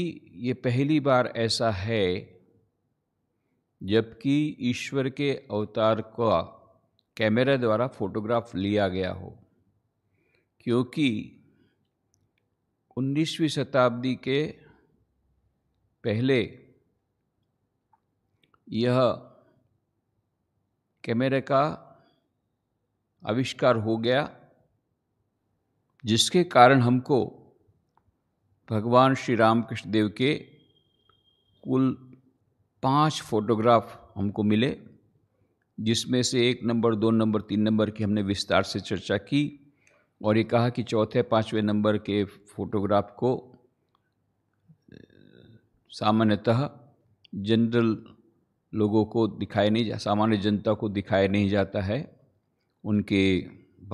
ये पहली बार ऐसा है जबकि ईश्वर के अवतार का कैमरा द्वारा फोटोग्राफ लिया गया हो क्योंकि 19वीं शताब्दी के पहले यह कैमरे का आविष्कार हो गया जिसके कारण हमको भगवान श्री रामकृष्ण देव के कुल पांच फोटोग्राफ हमको मिले जिसमें से एक नंबर दो नंबर तीन नंबर की हमने विस्तार से चर्चा की और ये कहा कि चौथे पाँचवें नंबर के फोटोग्राफ को सामान्यतः जनरल लोगों को दिखाया नहीं जा सामान्य जनता को दिखाया नहीं जाता है उनके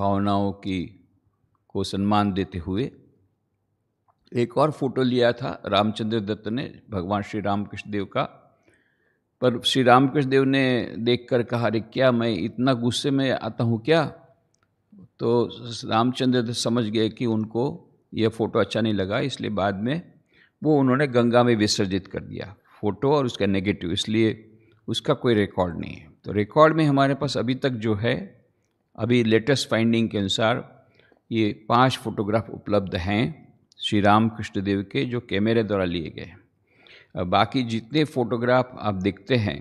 भावनाओं की को सम्मान देते हुए एक और फोटो लिया था रामचंद्र दत्त ने भगवान श्री रामकृष्ण देव का पर श्री रामकृष्ण देव ने देखकर कहा अरे क्या मैं इतना गुस्से में आता हूँ क्या तो रामचंद्र दत्त समझ गए कि उनको यह फ़ोटो अच्छा नहीं लगा इसलिए बाद में वो उन्होंने गंगा में विसर्जित कर दिया फ़ोटो और उसका नेगेटिव इसलिए उसका कोई रिकॉर्ड नहीं है तो रिकॉर्ड में हमारे पास अभी तक जो है अभी लेटेस्ट फाइंडिंग के अनुसार ये पांच फोटोग्राफ उपलब्ध हैं श्री राम कृष्ण देव के जो कैमरे द्वारा लिए गए बाकी जितने फोटोग्राफ आप देखते हैं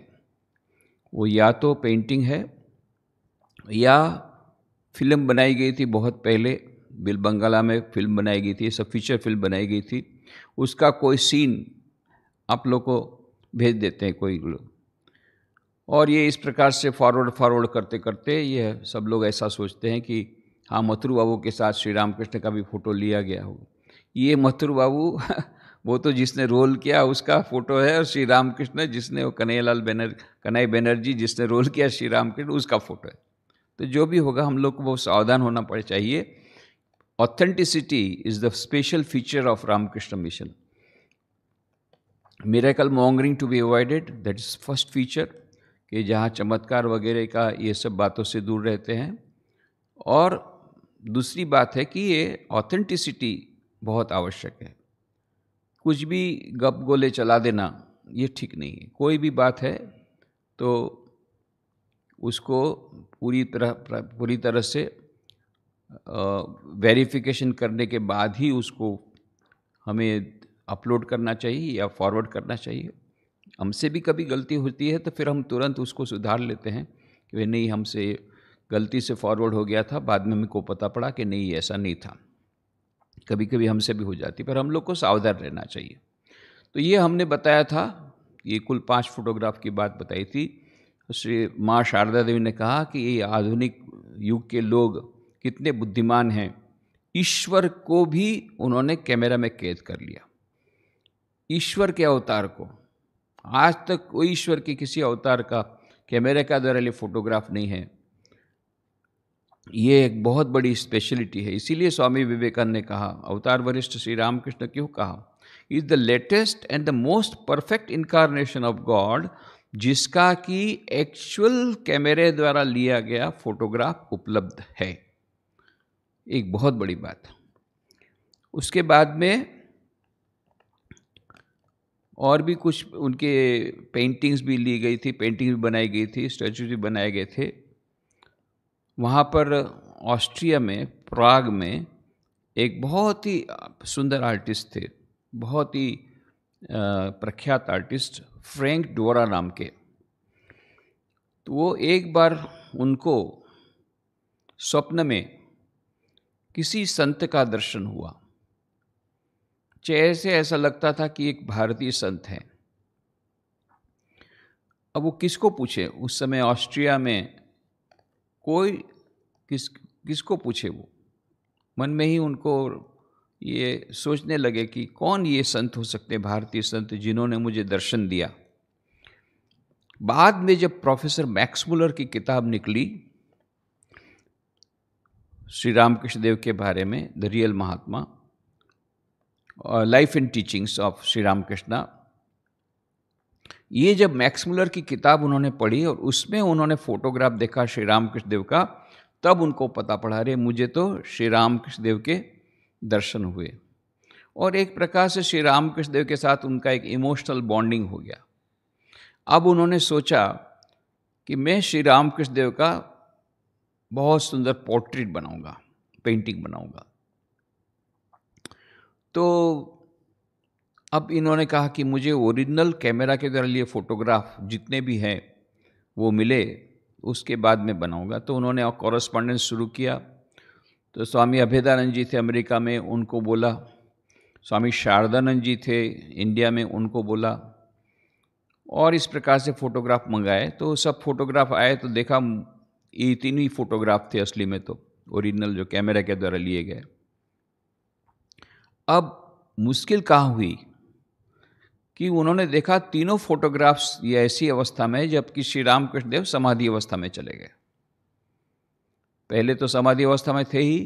वो या तो पेंटिंग है या फिल्म बनाई गई थी बहुत पहले बिल बंगाला में फिल्म बनाई गई थी सब फीचर फिल्म बनाई गई थी उसका कोई सीन आप लोग को भेज देते हैं कोई लोग और ये इस प्रकार से फॉरवर्ड फॉरवर्ड करते करते ये सब लोग ऐसा सोचते हैं कि हाँ मथुरू बाबू के साथ श्री रामकृष्ण का भी फ़ोटो लिया गया होगा ये मथुर बाबू वो तो जिसने रोल किया उसका फोटो है और श्री रामकृष्ण जिसने वो कन्हैयालाल बैनर कन्हई बैनर्जी जिसने रोल किया श्री रामकृष्ण उसका फोटो है तो जो भी होगा हम लोग को बहुत सावधान होना पड़े चाहिए authenticity is the special feature of Ramakrishna mission miracle mongering to be avoided that is first feature कि जहाँ चमत्कार वगैरह का ये सब बातों से दूर रहते हैं और दूसरी बात है कि ये ऑथेंटिसिटी बहुत आवश्यक है कुछ भी गप गोले चला देना ये ठीक नहीं है कोई भी बात है तो उसको पूरी तरह पूरी तरह से वेरिफिकेशन करने के बाद ही उसको हमें अपलोड करना चाहिए या फॉरवर्ड करना चाहिए हमसे भी कभी गलती होती है तो फिर हम तुरंत उसको सुधार लेते हैं कि नहीं हमसे गलती से फॉरवर्ड हो गया था बाद में हमको पता पड़ा कि नहीं ऐसा नहीं था कभी कभी हमसे भी हो जाती पर हम लोग को सावधान रहना चाहिए तो ये हमने बताया था ये कुल पांच फोटोग्राफ की बात बताई थी श्री माँ शारदा देवी ने कहा कि ये आधुनिक युग के लोग कितने बुद्धिमान हैं ईश्वर को भी उन्होंने कैमरा में कैद कर लिया ईश्वर के अवतार को आज तक कोई ईश्वर के किसी अवतार का कैमरे का द्वारा लिए फोटोग्राफ नहीं है ये एक बहुत बड़ी स्पेशलिटी है इसीलिए स्वामी विवेकानंद ने कहा अवतार वरिष्ठ श्री रामकृष्ण क्यों कहा is the latest and the most perfect incarnation of God जिसका कि एक्चुअल कैमरे द्वारा लिया गया फोटोग्राफ उपलब्ध है एक बहुत बड़ी बात उसके बाद में और भी कुछ उनके पेंटिंग्स भी ली गई थी पेंटिंग्स भी बनाई गई थी स्टैचूज भी बनाए गए थे वहाँ पर ऑस्ट्रिया में प्राग में एक बहुत ही सुंदर आर्टिस्ट थे बहुत ही प्रख्यात आर्टिस्ट फ्रैंक डोरा नाम के तो वो एक बार उनको स्वप्न में किसी संत का दर्शन हुआ चेहरे ऐसा लगता था कि एक भारतीय संत है अब वो किसको पूछे उस समय ऑस्ट्रिया में कोई किस किसको पूछे वो मन में ही उनको ये सोचने लगे कि कौन ये संत हो सकते भारतीय संत जिन्होंने मुझे दर्शन दिया बाद में जब प्रोफेसर मैक्समुलर की किताब निकली श्री रामकृष्ण देव के बारे में the real mahatma life and teachings of Shri Ramakrishna ये जब मैक्समुलर की किताब उन्होंने पढ़ी और उसमें उन्होंने फोटोग्राफ देखा श्री राम कृष्णदेव का तब उनको पता पड़ा अरे मुझे तो श्री राम कृष्णदेव के दर्शन हुए और एक प्रकार से श्री राम कृष्णदेव के साथ उनका एक इमोशनल बॉन्डिंग हो गया अब उन्होंने सोचा कि मैं श्री राम कृष्णदेव का बहुत सुंदर पोर्ट्रेट बनाऊंगा पेंटिंग बनाऊंगा तो अब इन्होंने कहा कि मुझे ओरिजिनल कैमरा के द्वारा लिए फ़ोटोग्राफ जितने भी हैं वो मिले उसके बाद में बनाऊंगा तो उन्होंने कॉरस्पॉन्डेंस शुरू किया तो स्वामी अभेदानंद जी थे अमेरिका में उनको बोला स्वामी शारदानंद जी थे इंडिया में उनको बोला और इस प्रकार से फ़ोटोग्राफ मंगाए तो सब फोटोग्राफ आए तो देखा ये तीन ही फोटोग्राफ थे असली में तो ओरिजिनल जो कैमरा के द्वारा लिए गए अब मुश्किल कहाँ हुई कि उन्होंने देखा तीनों फोटोग्राफ्स ये ऐसी अवस्था में जबकि श्री रामकृष्ण देव समाधि अवस्था में चले गए पहले तो समाधि अवस्था में थे ही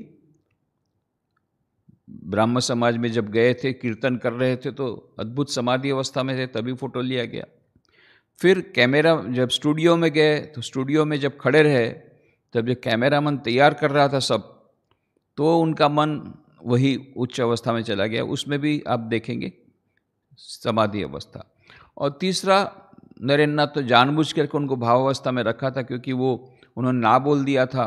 ब्राह्म समाज में जब गए थे कीर्तन कर रहे थे तो अद्भुत समाधि अवस्था में थे तभी फोटो लिया गया फिर कैमरा जब स्टूडियो में गए तो स्टूडियो में जब खड़े रहे तब जब कैमरा मन तैयार कर रहा था सब तो उनका मन वही उच्च अवस्था में चला गया उसमें भी आप देखेंगे समाधि अवस्था और तीसरा नरेन्द्रनाथ तो जानबूझ करके उनको भावावस्था में रखा था क्योंकि वो उन्होंने ना बोल दिया था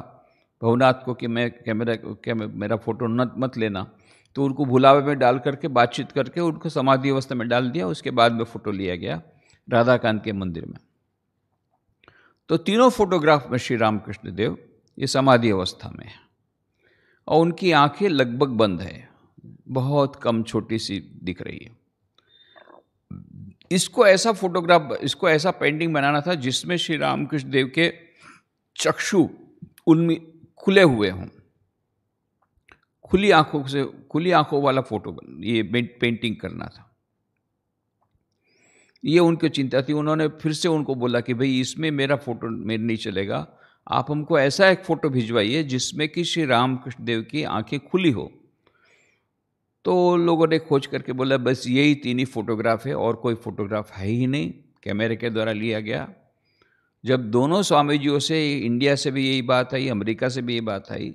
भवनाथ को कि मैं कैमरा क्या मेरा फोटो न मत लेना तो उनको भुलावे में डाल करके बातचीत करके उनको समाधि अवस्था में डाल दिया उसके बाद में फ़ोटो लिया गया राधाकांत के मंदिर में तो तीनों फोटोग्राफ में श्री रामकृष्ण देव ये समाधि अवस्था में है और उनकी आंखें लगभग बंद है बहुत कम छोटी सी दिख रही है इसको ऐसा फोटोग्राफ इसको ऐसा पेंटिंग बनाना था जिसमें श्री रामकृष्ण देव के चक्षु उनमें खुले हुए हों खुली आंखों से खुली आंखों वाला फोटो ये पेंटिंग करना था ये उनकी चिंता थी उन्होंने फिर से उनको बोला कि भाई इसमें मेरा फोटो मेरे नहीं चलेगा आप हमको ऐसा एक फ़ोटो भिजवाइए जिसमें कि श्री रामकृष्ण देव की आंखें खुली हो तो लोगों ने खोज करके बोला बस यही तीन ही फोटोग्राफ है और कोई फोटोग्राफ है ही नहीं कैमरे के द्वारा लिया गया जब दोनों स्वामीजियों से इंडिया से भी यही बात आई अमेरिका से भी ये बात आई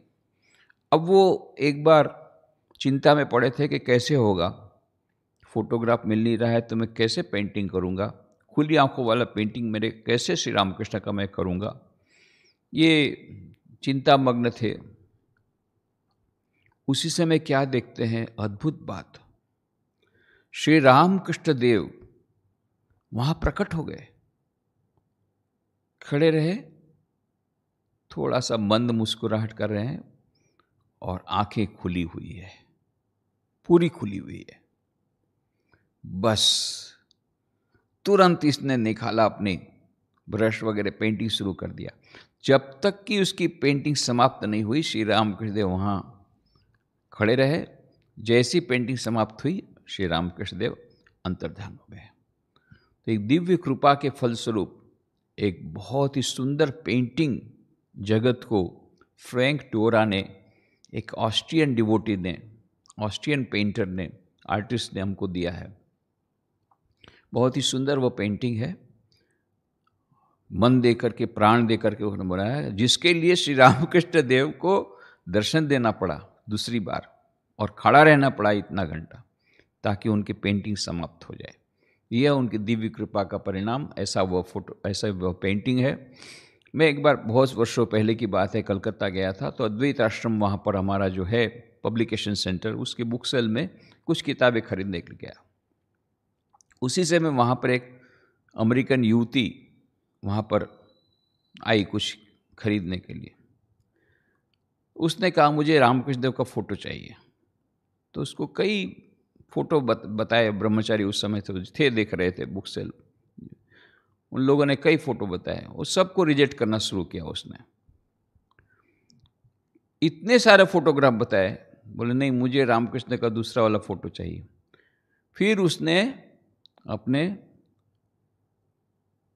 अब वो एक बार चिंता में पड़े थे कि कैसे होगा फोटोग्राफ मिल नहीं रहा है तो मैं कैसे पेंटिंग करूँगा खुली आंखों वाला पेंटिंग मेरे कैसे श्री रामकृष्ण का मैं करूँगा ये चिंता मग्न थे उसी समय क्या देखते हैं अद्भुत बात श्री राम कृष्ण देव वहां प्रकट हो गए खड़े रहे थोड़ा सा मंद मुस्कुराहट कर रहे हैं और आंखें खुली हुई है पूरी खुली हुई है बस तुरंत इसने निकाला अपने ब्रश वगैरह पेंटिंग शुरू कर दिया जब तक कि उसकी पेंटिंग समाप्त नहीं हुई श्री राम कृष्णदेव वहां खड़े रहे जैसी पेंटिंग समाप्त हुई श्री रामकृष्ण देव अंतर्ध्यान हो गए तो एक दिव्य कृपा के फलस्वरूप एक बहुत ही सुंदर पेंटिंग जगत को फ्रैंक टोरा ने एक ऑस्ट्रियन डिवोटी ने ऑस्ट्रियन पेंटर ने आर्टिस्ट ने हमको दिया है बहुत ही सुंदर वो पेंटिंग है मन दे करके प्राण दे करके उन्होंने बनाया जिसके लिए श्री रामकृष्ण देव को दर्शन देना पड़ा दूसरी बार और खड़ा रहना पड़ा इतना घंटा ताकि उनकी पेंटिंग समाप्त हो जाए यह उनकी दिव्य कृपा का परिणाम ऐसा वह फोटो ऐसा वह पेंटिंग है मैं एक बार बहुत वर्षों पहले की बात है कलकत्ता गया था तो अद्वैत आश्रम वहाँ पर हमारा जो है पब्लिकेशन सेंटर उसके बुक सेल में कुछ किताबें खरीदने के गया उसी से मैं वहाँ पर एक अमेरिकन युवती वहाँ पर आई कुछ खरीदने के लिए उसने कहा मुझे रामकृष्ण देव का फ़ोटो चाहिए तो उसको कई फ़ोटो बत, बताए ब्रह्मचारी उस समय थे थे देख रहे थे बुक सेल उन लोगों ने कई फ़ोटो बताए और सबको रिजेक्ट करना शुरू किया उसने इतने सारे फोटोग्राफ बताए बोले नहीं मुझे रामकृष्ण का दूसरा वाला फ़ोटो चाहिए फिर उसने अपने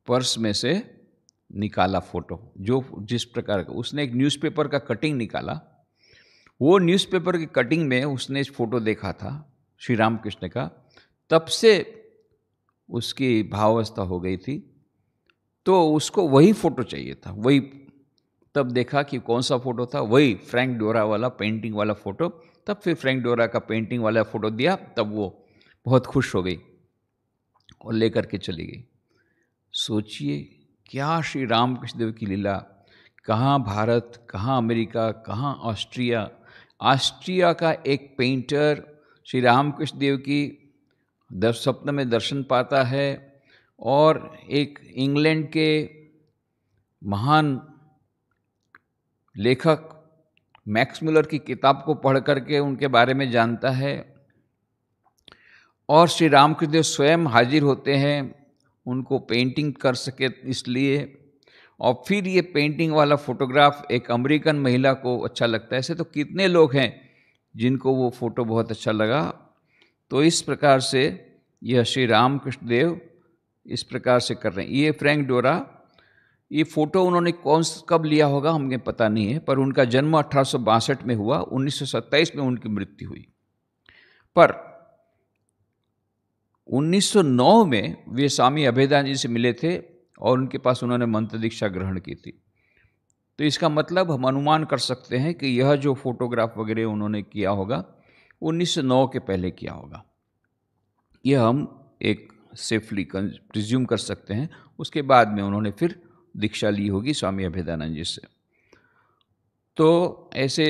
पर्स में से निकाला फ़ोटो जो जिस प्रकार का उसने एक न्यूज़पेपर का कटिंग निकाला वो न्यूज़पेपर की कटिंग में उसने इस फोटो देखा था श्री रामकृष्ण का तब से उसकी भावावस्था हो गई थी तो उसको वही फ़ोटो चाहिए था वही तब देखा कि कौन सा फ़ोटो था वही फ्रैंक डोरा वाला पेंटिंग वाला फ़ोटो तब फिर फ्रैंक डोरा का पेंटिंग वाला फ़ोटो दिया तब वो बहुत खुश हो गई और लेकर के चली गई सोचिए क्या श्री रामकृष्ण देव की लीला कहाँ भारत कहाँ अमेरिका कहाँ ऑस्ट्रिया ऑस्ट्रिया का एक पेंटर श्री रामकृष्ण देव की दस स्वप्न में दर्शन पाता है और एक इंग्लैंड के महान लेखक मैक्स मिलर की किताब को पढ़ करके उनके बारे में जानता है और श्री रामकृष्ण देव स्वयं हाजिर होते हैं उनको पेंटिंग कर सके इसलिए और फिर ये पेंटिंग वाला फोटोग्राफ एक अमेरिकन महिला को अच्छा लगता है ऐसे तो कितने लोग हैं जिनको वो फोटो बहुत अच्छा लगा तो इस प्रकार से यह श्री रामकृष्ण देव इस प्रकार से कर रहे हैं ये फ्रैंक डोरा ये फ़ोटो उन्होंने कौन कब लिया होगा हमें पता नहीं है पर उनका जन्म अठारह में हुआ उन्नीस में उनकी मृत्यु हुई पर 1909 में वे स्वामी अभेदान जी से मिले थे और उनके पास उन्होंने मंत्र दीक्षा ग्रहण की थी तो इसका मतलब हम अनुमान कर सकते हैं कि यह जो फोटोग्राफ वगैरह उन्होंने किया होगा 1909 के पहले किया होगा यह हम एक सेफली प्रिज्यूम कर सकते हैं उसके बाद में उन्होंने फिर दीक्षा ली होगी स्वामी अभेदानंद जी से तो ऐसे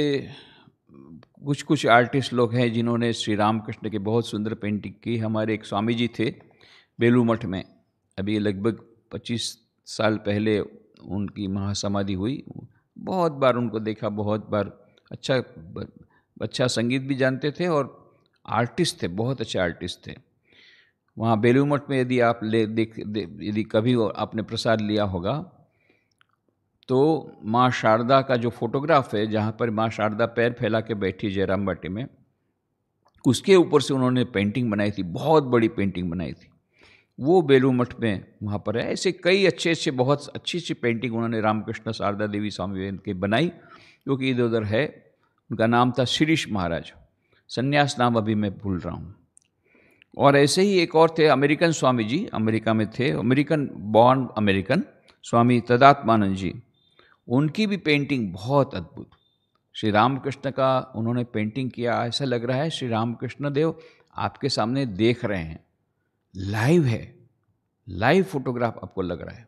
कुछ कुछ आर्टिस्ट लोग हैं जिन्होंने श्री रामकृष्ण के बहुत सुंदर पेंटिंग की हमारे एक स्वामी जी थे बेलू मठ में अभी लगभग 25 साल पहले उनकी महासमाधि हुई बहुत बार उनको देखा बहुत बार अच्छा अच्छा संगीत भी जानते थे और आर्टिस्ट थे बहुत अच्छे आर्टिस्ट थे वहाँ बेलू मठ में यदि आप ले देख दे, यदि कभी आपने प्रसाद लिया होगा तो माँ शारदा का जो फोटोग्राफ है जहाँ पर माँ शारदा पैर फैला के बैठी जयराम बाटी में उसके ऊपर से उन्होंने पेंटिंग बनाई थी बहुत बड़ी पेंटिंग बनाई थी वो बेलू मठ में वहाँ पर है ऐसे कई अच्छे अच्छे बहुत अच्छी अच्छी पेंटिंग उन्होंने रामकृष्ण शारदा देवी स्वामी विवेकानंद की बनाई जो कि इधर उधर है उनका नाम था शिरीष महाराज संन्यास नाम अभी मैं भूल रहा हूँ और ऐसे ही एक और थे अमेरिकन स्वामी जी अमेरिका में थे American born American swami Tadatmananda ji उनकी भी पेंटिंग बहुत अद्भुत श्री रामकृष्ण का उन्होंने पेंटिंग किया ऐसा लग रहा है श्री रामकृष्ण देव आपके सामने देख रहे हैं लाइव है लाइव फोटोग्राफ आपको लग रहा है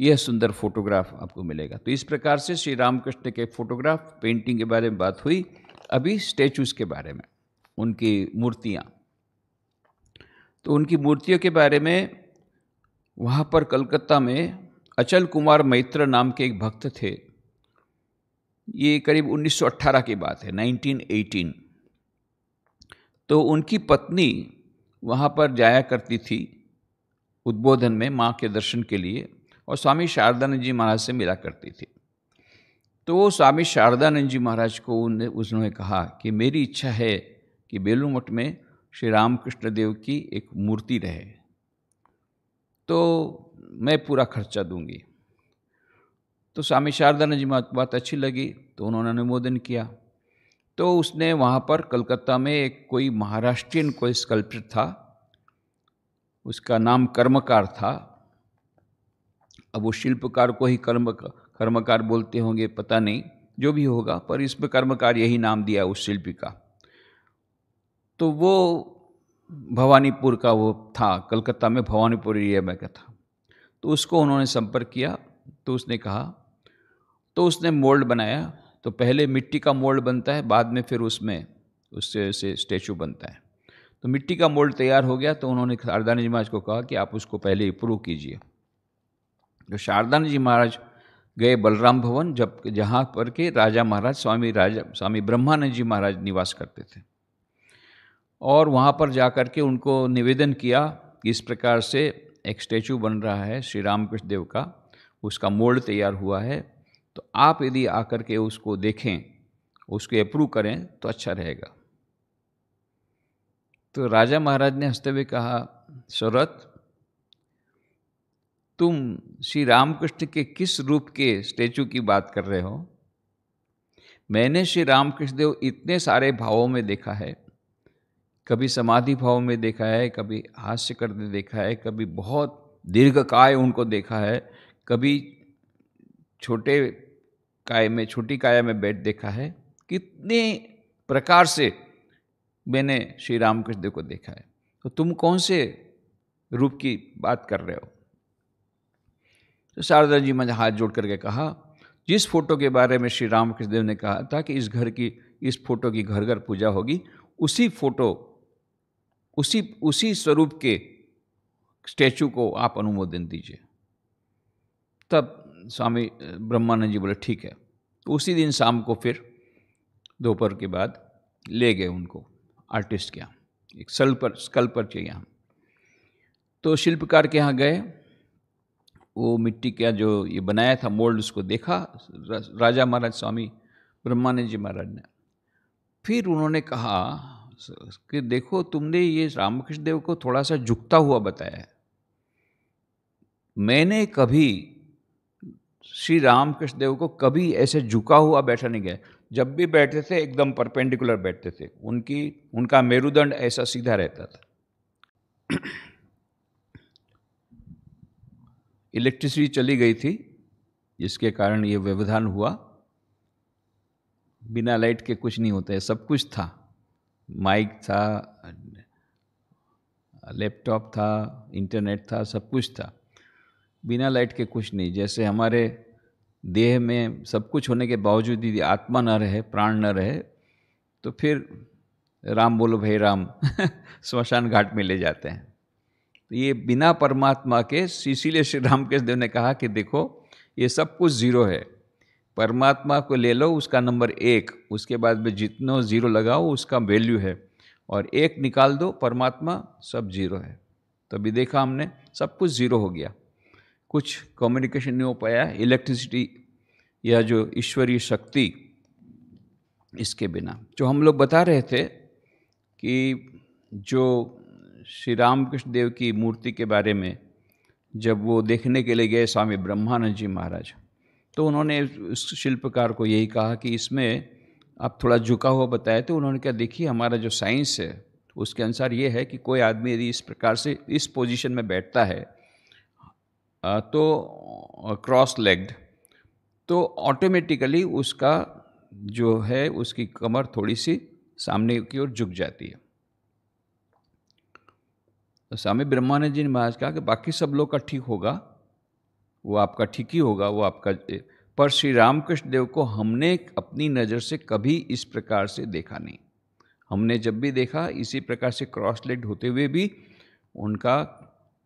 यह सुंदर फोटोग्राफ आपको मिलेगा तो इस प्रकार से श्री रामकृष्ण के फोटोग्राफ पेंटिंग के बारे में बात हुई अभी स्टैचूज के बारे में उनकी मूर्तियाँ तो उनकी मूर्तियों के बारे में वहाँ पर कलकत्ता में अचल कुमार मैत्र नाम के एक भक्त थे ये करीब 1918 की बात है 1918 तो उनकी पत्नी वहाँ पर जाया करती थी उद्बोधन में माँ के दर्शन के लिए और स्वामी शारदानंद जी महाराज से मिला करती थी तो वो स्वामी शारदानंद जी महाराज को उन उसने कहा कि मेरी इच्छा है कि बेलू मठ में श्री रामकृष्ण देव की एक मूर्ति रहे तो मैं पूरा खर्चा दूंगी तो स्वामी शारदा ने जी बात अच्छी लगी तो उन्होंने अनुमोदन किया तो उसने वहाँ पर कलकत्ता में एक कोई महाराष्ट्रियन कोई स्कल्प्टर था उसका नाम कर्मकार था अब वो शिल्पकार को ही कर्म कर्मकार बोलते होंगे पता नहीं जो भी होगा पर इसमें कर्मकार यही नाम दिया उस शिल्पी का तो वो भवानीपुर का वो था कलकत्ता में भवानीपुर एरिया में का था तो उसको उन्होंने संपर्क किया तो उसने कहा तो उसने मोल्ड बनाया तो पहले मिट्टी का मोल्ड बनता है बाद में फिर उसमें उससे से स्टेचू बनता है तो मिट्टी का मोल्ड तैयार हो गया तो उन्होंने शारदानी जी महाराज को कहा कि आप उसको पहले अप्रूव कीजिए तो शारदानी जी महाराज गए बलराम भवन जब जहाँ पर के राजा महाराज स्वामी राजा स्वामी ब्रह्मानंद जी महाराज निवास करते थे और वहाँ पर जा के उनको निवेदन किया कि इस प्रकार से एक स्टैचू बन रहा है श्री रामकृष्ण देव का उसका मोल्ड तैयार हुआ है तो आप यदि आकर के उसको देखें उसको अप्रूव करें तो अच्छा रहेगा तो राजा महाराज ने हंसते हुए कहा शरत तुम श्री रामकृष्ण के किस रूप के स्टैचू की बात कर रहे हो मैंने श्री रामकृष्ण देव इतने सारे भावों में देखा है कभी समाधि भाव में देखा है कभी हास्य करते देखा है कभी बहुत दीर्घ काय उनको देखा है कभी छोटे काय में छोटी काया में बैठ देखा है कितने प्रकार से मैंने श्री रामकृष्ण देव को देखा है तो तुम कौन से रूप की बात कर रहे हो तो शारदा जी मैंने हाथ जोड़ करके कहा जिस फोटो के बारे में श्री रामकृष्ण देव ने कहा था कि इस घर की इस फोटो की घर घर पूजा होगी उसी फोटो उसी उसी स्वरूप के स्टैचू को आप अनुमोदन दीजिए तब स्वामी ब्रह्मानंद जी बोले ठीक है तो उसी दिन शाम को फिर दोपहर के बाद ले गए उनको आर्टिस्ट के यहाँ एक सल पर स्कल्पर के यहाँ तो शिल्पकार के यहाँ गए वो मिट्टी का जो ये बनाया था मोल्ड उसको देखा राजा महाराज स्वामी ब्रह्मानंद जी महाराज ने फिर उन्होंने कहा कि देखो तुमने ये रामकृष्ण देव को थोड़ा सा झुकता हुआ बताया मैंने कभी श्री रामकृष्ण देव को कभी ऐसे झुका हुआ बैठा नहीं गया जब भी बैठते थे एकदम परपेंडिकुलर बैठते थे उनकी उनका मेरुदंड ऐसा सीधा रहता था इलेक्ट्रिसिटी चली गई थी जिसके कारण ये व्यवधान हुआ बिना लाइट के कुछ नहीं होता है सब कुछ था माइक था लैपटॉप था इंटरनेट था सब कुछ था बिना लाइट के कुछ नहीं जैसे हमारे देह में सब कुछ होने के बावजूद यदि आत्मा न रहे प्राण न रहे तो फिर राम बोलो भाई राम स्मशान घाट में ले जाते हैं तो ये बिना परमात्मा के इसीलिए श्री रामकृष्ण देव ने कहा कि देखो ये सब कुछ ज़ीरो है परमात्मा को ले लो उसका नंबर एक उसके बाद में जितना ज़ीरो लगाओ उसका वैल्यू है और एक निकाल दो परमात्मा सब जीरो है तो देखा हमने सब कुछ ज़ीरो हो गया कुछ कम्युनिकेशन नहीं हो पाया इलेक्ट्रिसिटी या जो ईश्वरीय शक्ति इसके बिना जो हम लोग बता रहे थे कि जो श्री रामकृष्ण देव की मूर्ति के बारे में जब वो देखने के लिए गए स्वामी ब्रह्मानंद जी महाराज तो उन्होंने उस शिल्पकार को यही कहा कि इसमें आप थोड़ा झुका हुआ बताए तो उन्होंने कहा देखिए हमारा जो साइंस है उसके अनुसार ये है कि कोई आदमी यदि इस प्रकार से इस पोजीशन में बैठता है तो क्रॉस लेग्ड तो ऑटोमेटिकली उसका जो है उसकी कमर थोड़ी सी सामने की ओर झुक जाती है तो स्वामी ब्रह्मानंद जी ने महाराज कहा कि बाकी सब लोग का ठीक होगा वो आपका ठीक ही होगा वो आपका पर श्री रामकृष्ण देव को हमने अपनी नज़र से कभी इस प्रकार से देखा नहीं हमने जब भी देखा इसी प्रकार से क्रॉस लेग होते हुए भी उनका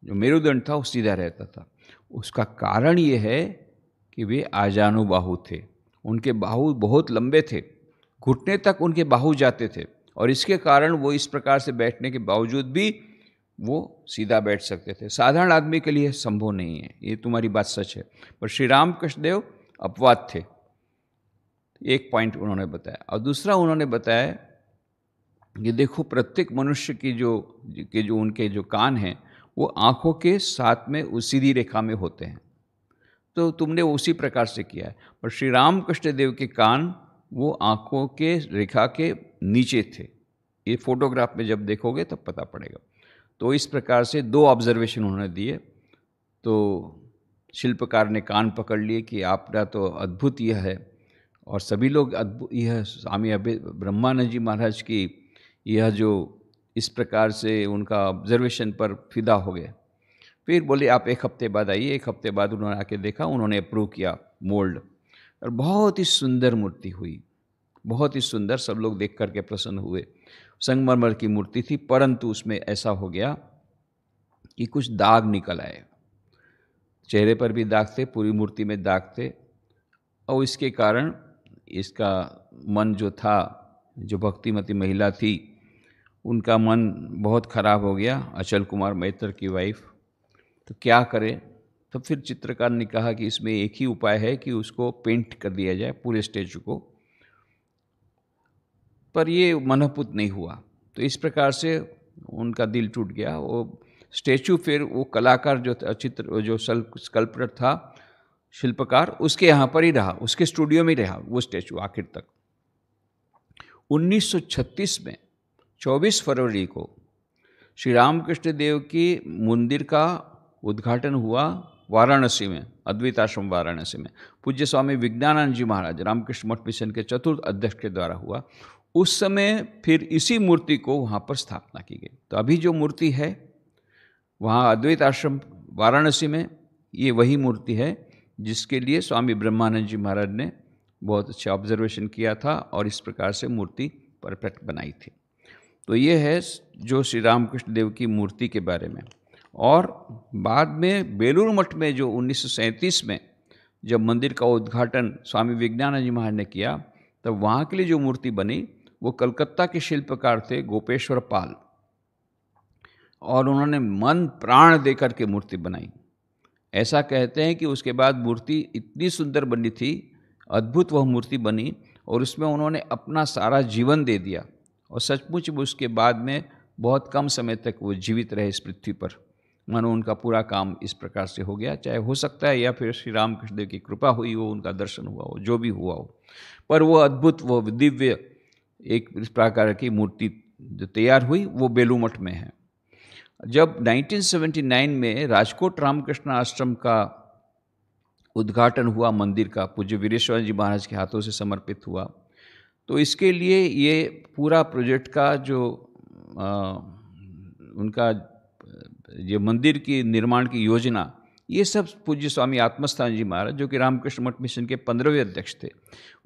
जो मेरुदंड था वो सीधा रहता था उसका कारण ये है कि वे आजानुबाहु थे उनके बाहु बहुत लंबे थे घुटने तक उनके बाहु जाते थे और इसके कारण वो इस प्रकार से बैठने के बावजूद भी वो सीधा बैठ सकते थे साधारण आदमी के लिए संभव नहीं है ये तुम्हारी बात सच है पर श्री राम कृष्णदेव अपवाद थे एक पॉइंट उन्होंने बताया और दूसरा उन्होंने बताया कि देखो प्रत्येक मनुष्य की जो के जो उनके जो कान हैं वो आँखों के साथ में उस सीधी रेखा में होते हैं तो तुमने उसी प्रकार से किया है पर श्री राम कृष्णदेव के कान वो आँखों के रेखा के नीचे थे ये फोटोग्राफ में जब देखोगे तब पता पड़ेगा तो इस प्रकार से दो ऑब्जर्वेशन उन्होंने दिए तो शिल्पकार ने कान पकड़ लिए कि आपका तो अद्भुत यह है और सभी लोग अद्भुत यह स्वामी अभि ब्रह्मानंद जी महाराज की यह जो इस प्रकार से उनका ऑब्जर्वेशन पर फिदा हो गए फिर बोले आप एक हफ्ते बाद आइए एक हफ्ते बाद उन्होंने आके देखा उन्होंने अप्रूव किया मोल्ड और बहुत ही सुंदर मूर्ति हुई बहुत ही सुंदर सब लोग देख करके प्रसन्न हुए संगमरमर की मूर्ति थी परंतु उसमें ऐसा हो गया कि कुछ दाग निकल आए चेहरे पर भी दाग थे पूरी मूर्ति में दाग थे और इसके कारण इसका मन जो था जो भक्तिमती महिला थी उनका मन बहुत ख़राब हो गया अचल कुमार मैत्र की वाइफ तो क्या करें तो फिर चित्रकार ने कहा कि इसमें एक ही उपाय है कि उसको पेंट कर दिया जाए पूरे स्टेचू को पर ये मनहपुत नहीं हुआ तो इस प्रकार से उनका दिल टूट गया वो स्टेचू फिर वो कलाकार जो चित्र जो स्कल्पर था शिल्पकार उसके यहाँ पर ही रहा उसके स्टूडियो में ही रहा वो स्टेचू आखिर तक 1936 में 24 फरवरी को श्री रामकृष्ण देव की मंदिर का उद्घाटन हुआ वाराणसी में अद्वित आश्रम वाराणसी में पूज्य स्वामी विज्ञानंद जी महाराज रामकृष्ण मठ मिशन के चतुर्थ अध्यक्ष के द्वारा हुआ उस समय फिर इसी मूर्ति को वहाँ पर स्थापना की गई तो अभी जो मूर्ति है वहाँ अद्वैत आश्रम वाराणसी में ये वही मूर्ति है जिसके लिए स्वामी ब्रह्मानंद जी महाराज ने बहुत अच्छा ऑब्जर्वेशन किया था और इस प्रकार से मूर्ति परफेक्ट बनाई थी तो ये है जो श्री रामकृष्ण देव की मूर्ति के बारे में और बाद में बेलूर मठ में जो उन्नीस में जब मंदिर का उद्घाटन स्वामी विज्ञानंद जी महाराज ने किया तब वहाँ के लिए जो मूर्ति बनी वो कलकत्ता के शिल्पकार थे गोपेश्वर पाल और उन्होंने मन प्राण देकर के मूर्ति बनाई ऐसा कहते हैं कि उसके बाद मूर्ति इतनी सुंदर बनी थी अद्भुत वह मूर्ति बनी और उसमें उन्होंने अपना सारा जीवन दे दिया और सचमुच उसके बाद में बहुत कम समय तक वो जीवित रहे इस पृथ्वी पर मानो उनका पूरा काम इस प्रकार से हो गया चाहे हो सकता है या फिर श्री रामकृष्ण देव की कृपा हुई हो उनका दर्शन हुआ हो जो भी हुआ हो पर वो अद्भुत वो दिव्य एक इस प्रकार की मूर्ति जो तैयार हुई वो बेलूमठ में है जब 1979 में राजकोट रामकृष्ण आश्रम का उद्घाटन हुआ मंदिर का पूज्य वीरेश्वर जी महाराज के हाथों से समर्पित हुआ तो इसके लिए ये पूरा प्रोजेक्ट का जो आ, उनका ये मंदिर की निर्माण की योजना ये सब पूज्य स्वामी आत्मस्थान जी महाराज जो कि रामकृष्ण मठ मिशन के पंद्रहवें अध्यक्ष थे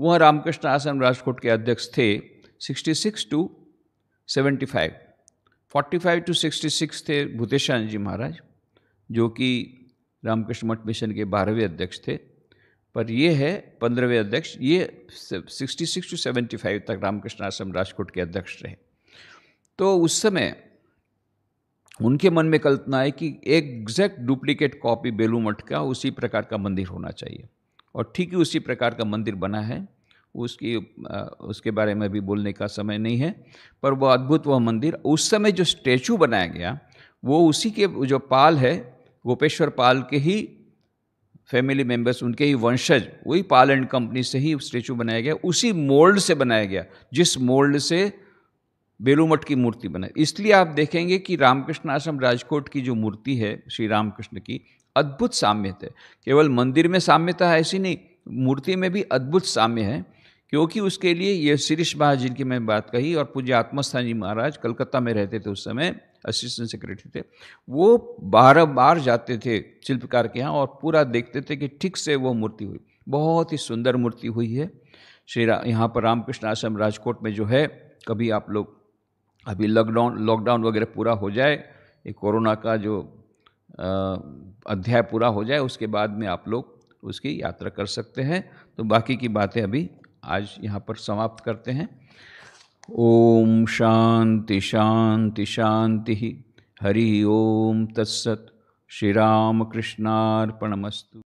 वह रामकृष्ण आश्रम राजकोट के अध्यक्ष थे 66 टू 75 45 टू 66 थे भूतेशान जी महाराज जो कि रामकृष्ण मठ मिशन के बारहवें अध्यक्ष थे पर ये है पंद्रहवें अध्यक्ष ये 66 टू 75 तक रामकृष्ण आश्रम राजकोट के अध्यक्ष रहे तो उस समय उनके मन में कल्पना है कि एग्जैक्ट डुप्लीकेट कॉपी बेलू मठ का उसी प्रकार का मंदिर होना चाहिए और ठीक ही उसी प्रकार का मंदिर बना है उसकी उसके बारे में भी बोलने का समय नहीं है पर वो अद्भुत वह मंदिर उस समय जो स्टैचू बनाया गया वो उसी के जो पाल है गोपेश्वर पाल के ही फैमिली मेंबर्स उनके ही वंशज वही पाल एंड कंपनी से ही स्टैचू बनाया गया उसी मोल्ड से बनाया गया जिस मोल्ड से बेलूमठ की मूर्ति बनाई इसलिए आप देखेंगे कि रामकृष्ण आश्रम राजकोट की जो मूर्ति है श्री रामकृष्ण की अद्भुत साम्य है केवल मंदिर में साम्यता ऐसी नहीं मूर्ति में भी अद्भुत साम्य है क्योंकि उसके लिए ये शिरीष बहा जिनकी मैं बात कही और पूज्य आत्मस्थान जी महाराज कलकत्ता में रहते थे उस समय असिस्टेंट सेक्रेटरी थे वो बारह बार जाते थे शिल्पकार के यहाँ और पूरा देखते थे कि ठीक से वो मूर्ति हुई बहुत ही सुंदर मूर्ति हुई है श्री यहाँ पर रामकृष्ण आश्रम राजकोट में जो है कभी आप लोग अभी लॉकडाउन लॉकडाउन वगैरह पूरा हो जाए ये कोरोना का जो अध्याय पूरा हो जाए उसके बाद में आप लोग उसकी यात्रा कर सकते हैं तो बाकी की बातें अभी आज यहाँ पर समाप्त करते हैं ओम शांति शांति शांति हरि ओम तत्सत श्री रामकृष्णार्पणमस्तु